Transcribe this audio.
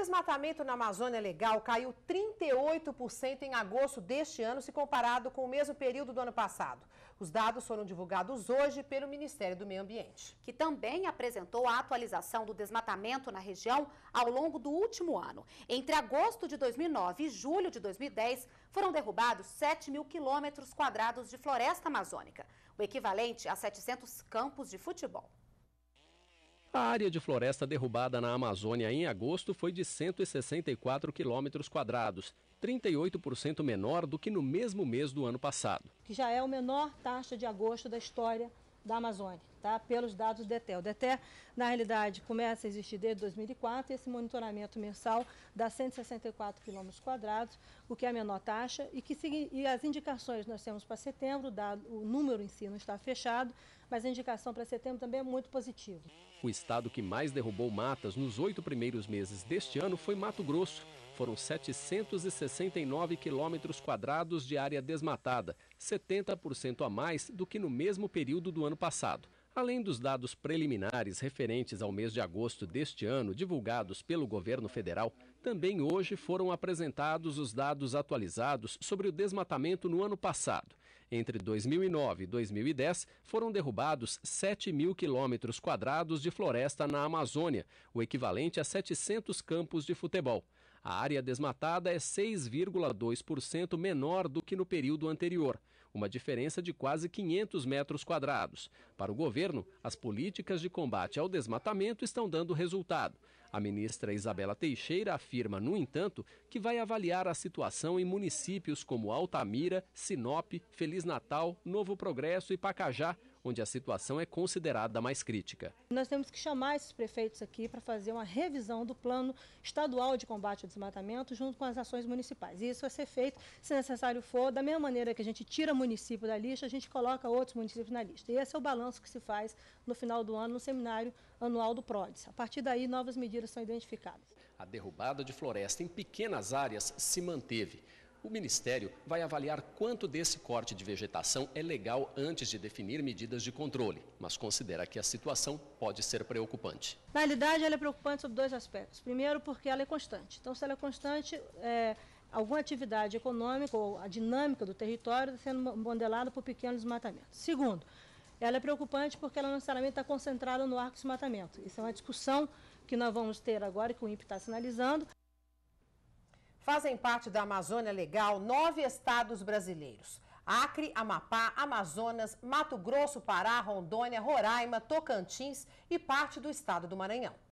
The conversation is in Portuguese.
desmatamento na Amazônia é Legal caiu 38% em agosto deste ano, se comparado com o mesmo período do ano passado. Os dados foram divulgados hoje pelo Ministério do Meio Ambiente. Que também apresentou a atualização do desmatamento na região ao longo do último ano. Entre agosto de 2009 e julho de 2010, foram derrubados 7 mil quilômetros quadrados de floresta amazônica, o equivalente a 700 campos de futebol. A área de floresta derrubada na Amazônia em agosto foi de 164 quilômetros quadrados, 38% menor do que no mesmo mês do ano passado. Que já é a menor taxa de agosto da história da Amazônia, tá? pelos dados do DETEL. O DETEL, na realidade, começa a existir desde 2004, esse monitoramento mensal dá 164 km quadrados, o que é a menor taxa, e, que, e as indicações nós temos para setembro, dado, o número em si não está fechado, mas a indicação para setembro também é muito positiva. O estado que mais derrubou matas nos oito primeiros meses deste ano foi Mato Grosso, foram 769 quilômetros quadrados de área desmatada, 70% a mais do que no mesmo período do ano passado. Além dos dados preliminares referentes ao mês de agosto deste ano, divulgados pelo governo federal, também hoje foram apresentados os dados atualizados sobre o desmatamento no ano passado. Entre 2009 e 2010, foram derrubados 7 mil quilômetros quadrados de floresta na Amazônia, o equivalente a 700 campos de futebol. A área desmatada é 6,2% menor do que no período anterior, uma diferença de quase 500 metros quadrados. Para o governo, as políticas de combate ao desmatamento estão dando resultado. A ministra Isabela Teixeira afirma, no entanto, que vai avaliar a situação em municípios como Altamira, Sinop, Feliz Natal, Novo Progresso e Pacajá onde a situação é considerada mais crítica. Nós temos que chamar esses prefeitos aqui para fazer uma revisão do plano estadual de combate ao desmatamento junto com as ações municipais. E isso vai ser feito, se necessário for, da mesma maneira que a gente tira município da lista, a gente coloca outros municípios na lista. E esse é o balanço que se faz no final do ano no seminário anual do PRODES. A partir daí, novas medidas são identificadas. A derrubada de floresta em pequenas áreas se manteve o Ministério vai avaliar quanto desse corte de vegetação é legal antes de definir medidas de controle, mas considera que a situação pode ser preocupante. Na realidade, ela é preocupante sob dois aspectos. Primeiro, porque ela é constante. Então, se ela é constante, é, alguma atividade econômica ou a dinâmica do território está sendo modelada por pequenos desmatamentos. Segundo, ela é preocupante porque ela não necessariamente está concentrada no arco de desmatamento. Isso é uma discussão que nós vamos ter agora, que o INPE está sinalizando. Fazem parte da Amazônia Legal nove estados brasileiros. Acre, Amapá, Amazonas, Mato Grosso, Pará, Rondônia, Roraima, Tocantins e parte do estado do Maranhão.